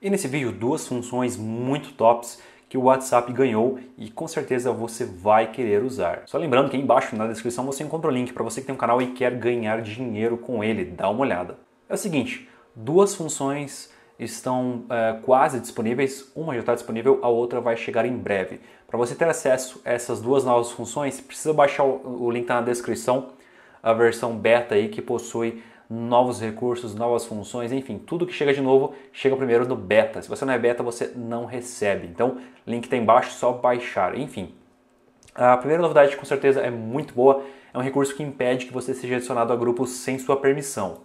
E nesse vídeo, duas funções muito tops que o WhatsApp ganhou e com certeza você vai querer usar. Só lembrando que aí embaixo na descrição você encontra o link para você que tem um canal e quer ganhar dinheiro com ele, dá uma olhada. É o seguinte, duas funções estão é, quase disponíveis, uma já está disponível, a outra vai chegar em breve. Para você ter acesso a essas duas novas funções, precisa baixar o, o link tá na descrição, a versão beta aí que possui novos recursos, novas funções, enfim, tudo que chega de novo chega primeiro no beta. Se você não é beta, você não recebe. Então, link tem tá embaixo, só baixar. Enfim, a primeira novidade com certeza é muito boa, é um recurso que impede que você seja adicionado a grupos sem sua permissão.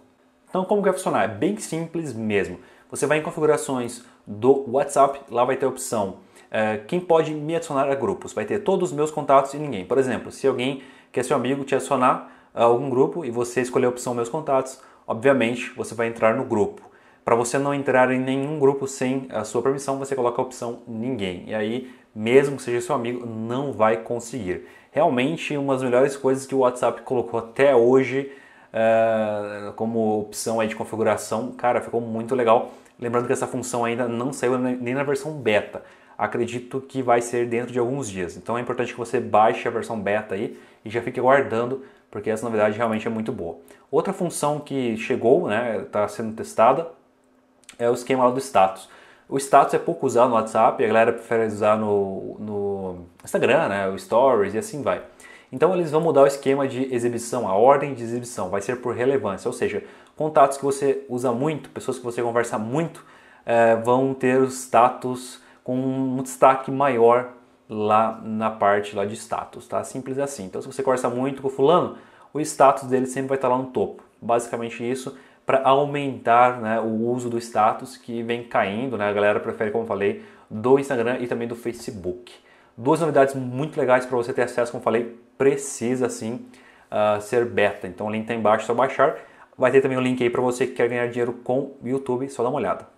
Então, como que vai funcionar? É bem simples mesmo. Você vai em configurações do WhatsApp, lá vai ter a opção é, quem pode me adicionar a grupos. Vai ter todos os meus contatos e ninguém. Por exemplo, se alguém quer é seu amigo te adicionar, algum grupo e você escolher a opção Meus Contatos, obviamente você vai entrar no grupo. Para você não entrar em nenhum grupo sem a sua permissão, você coloca a opção Ninguém. E aí, mesmo que seja seu amigo, não vai conseguir. Realmente, uma das melhores coisas que o WhatsApp colocou até hoje uh, como opção aí de configuração, cara, ficou muito legal. Lembrando que essa função ainda não saiu nem na versão beta acredito que vai ser dentro de alguns dias. Então é importante que você baixe a versão beta aí e já fique aguardando, porque essa novidade realmente é muito boa. Outra função que chegou, né, está sendo testada, é o esquema do status. O status é pouco usado no WhatsApp, a galera prefere usar no, no Instagram, né, o Stories e assim vai. Então eles vão mudar o esquema de exibição, a ordem de exibição, vai ser por relevância, ou seja, contatos que você usa muito, pessoas que você conversa muito, é, vão ter o status com um destaque maior lá na parte lá de status, tá? Simples assim. Então, se você conversa muito com o fulano, o status dele sempre vai estar lá no topo. Basicamente isso para aumentar né, o uso do status que vem caindo, né? A galera prefere, como eu falei, do Instagram e também do Facebook. Duas novidades muito legais para você ter acesso, como eu falei, precisa sim uh, ser beta. Então o link está embaixo, é só baixar. Vai ter também um link aí para você que quer ganhar dinheiro com o YouTube, só dá uma olhada.